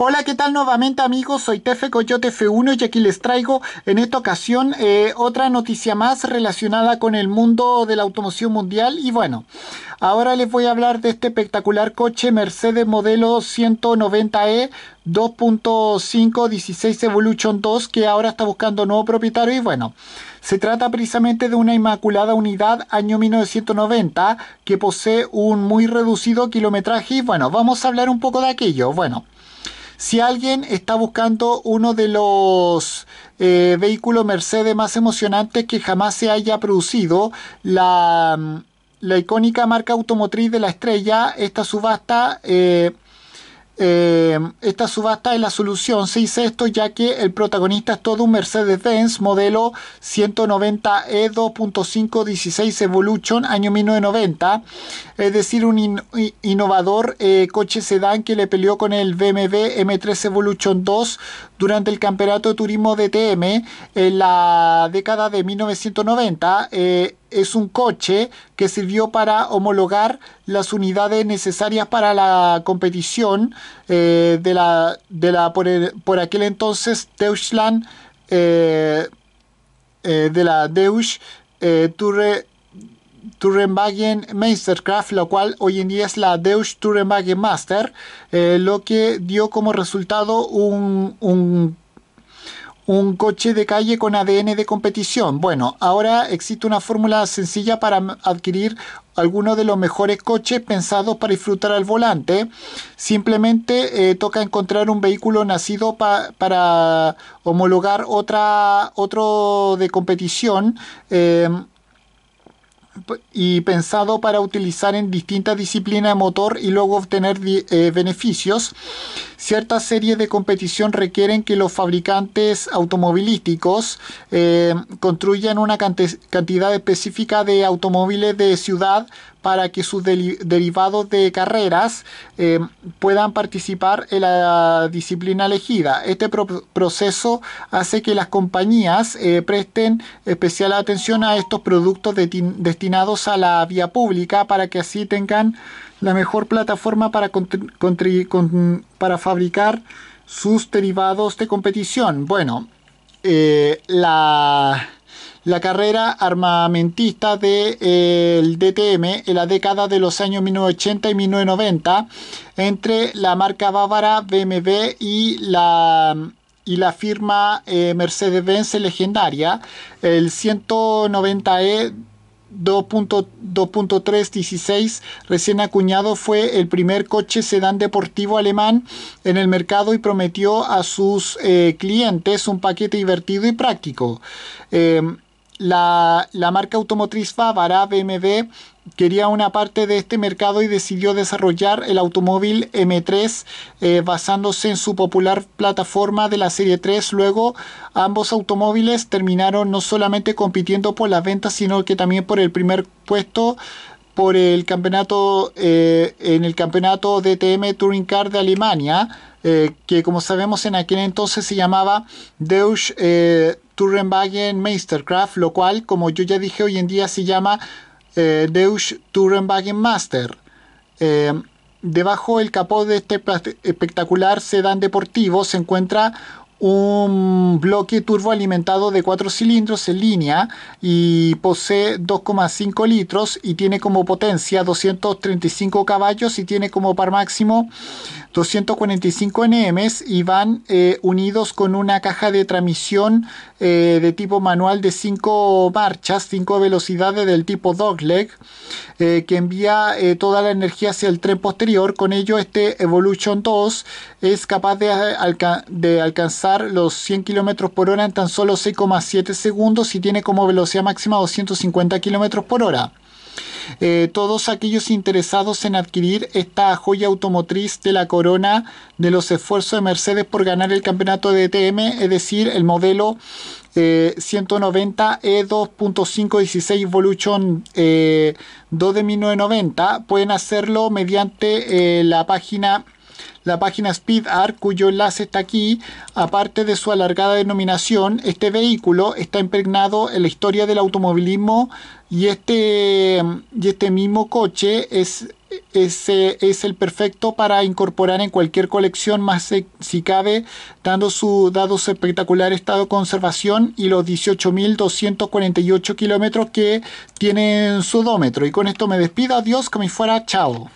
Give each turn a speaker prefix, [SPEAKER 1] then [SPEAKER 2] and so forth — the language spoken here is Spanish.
[SPEAKER 1] Hola, ¿qué tal nuevamente amigos? Soy Tefe Coyote F1 y aquí les traigo en esta ocasión eh, otra noticia más relacionada con el mundo de la automoción mundial. Y bueno, ahora les voy a hablar de este espectacular coche Mercedes modelo 190E 2.5 16 Evolution 2 que ahora está buscando nuevo propietario y bueno, se trata precisamente de una inmaculada unidad año 1990 que posee un muy reducido kilometraje y bueno, vamos a hablar un poco de aquello. Bueno, si alguien está buscando uno de los eh, vehículos Mercedes más emocionantes que jamás se haya producido, la, icónica marca automotriz de la estrella, esta subasta... Eh, eh, esta subasta es la solución. Se hizo esto ya que el protagonista es todo un Mercedes-Benz modelo 190E 2.5 16 Evolution año 1990, es decir, un innovador eh, coche sedán que le peleó con el BMW M3 Evolution 2 durante el Campeonato de Turismo de TM en la década de 1990 es un coche que sirvió para homologar las unidades necesarias para la competición eh, de la, de la por, aquel entonces Deutschland eh, eh, de la Deutsch Tour Meistercraft, lo cual hoy en día es la Deutsch Tourenwagen Master, lo que dio como resultado un, un un coche de calle con ADN de competición. Bueno, ahora existe una fórmula sencilla para adquirir algunos de los mejores coches pensados para disfrutar al volante. Simplemente eh, toca encontrar un vehículo nacido para homologar otra, otro de competición. Eh, y pensado para utilizar en distintas disciplinas de motor y luego obtener eh, beneficios. Ciertas series de competición requieren que los fabricantes automovilísticos eh, construyan una cantidad específica de automóviles de ciudad para que sus derivados de carreras eh, puedan participar en la disciplina elegida. Este proceso hace que las compañías presten especial atención a estos productos de destinados a la vía pública para que así tengan la mejor plataforma para, para fabricar sus derivados de competición. Bueno, eh, la, carrera armamentista del de, eh, DTM en la década de los años 1980 y 1990 entre la marca bávara BMW y la y la firma eh, Mercedes-Benz legendaria, el 190E 2.316 recién acuñado fue el primer coche sedán deportivo alemán en el mercado y prometió a sus eh, clientes un paquete divertido y práctico. Eh, la, marca automotriz Favara BMW quería una parte de este mercado y decidió desarrollar el automóvil M3 eh, basándose en su popular plataforma de la serie 3. Luego ambos automóviles terminaron no solamente compitiendo por las ventas, sino que también por el primer puesto por el campeonato eh, en el campeonato DTM Touring Car de Alemania, eh, que como sabemos en aquel entonces se llamaba Deutsch Turrenwagen Meistercraft, lo cual, como yo ya dije, hoy en día se llama eh, Deutsch Turrenwagen Master. Eh, debajo del capó de este espectacular sedán deportivo se encuentra un bloque turbo alimentado de 4 cilindros en línea y posee 2,5 litros y tiene como potencia 235 caballos y tiene como par máximo 245 Nm y van eh, unidos con una caja de transmisión eh, de tipo manual de 5 marchas, 5 velocidades del tipo dogleg eh, que envía eh, toda la energía hacia el tren posterior. Con ello, este Evolution 2 es capaz de, eh, de alcanzar los 100 km por hora en tan solo 6,7 segundos y tiene como velocidad máxima 250 km por hora. Eh, todos aquellos interesados en adquirir esta joya automotriz de la corona de los esfuerzos de Mercedes por ganar el campeonato de ETM, es decir, el modelo 190 E2.516 Volution 2 de 1990, pueden hacerlo mediante eh, la página la página SpeedArt, cuyo enlace está aquí, aparte de su alargada denominación, este vehículo está impregnado en la historia del automovilismo y este, y este mismo coche es, es, es, el perfecto para incorporar en cualquier colección más eh, si cabe, dando su, dado su espectacular estado de conservación y los 18.248 kilómetros que tiene en su odómetro. Y con esto me despido, adiós, que me fuera, chao.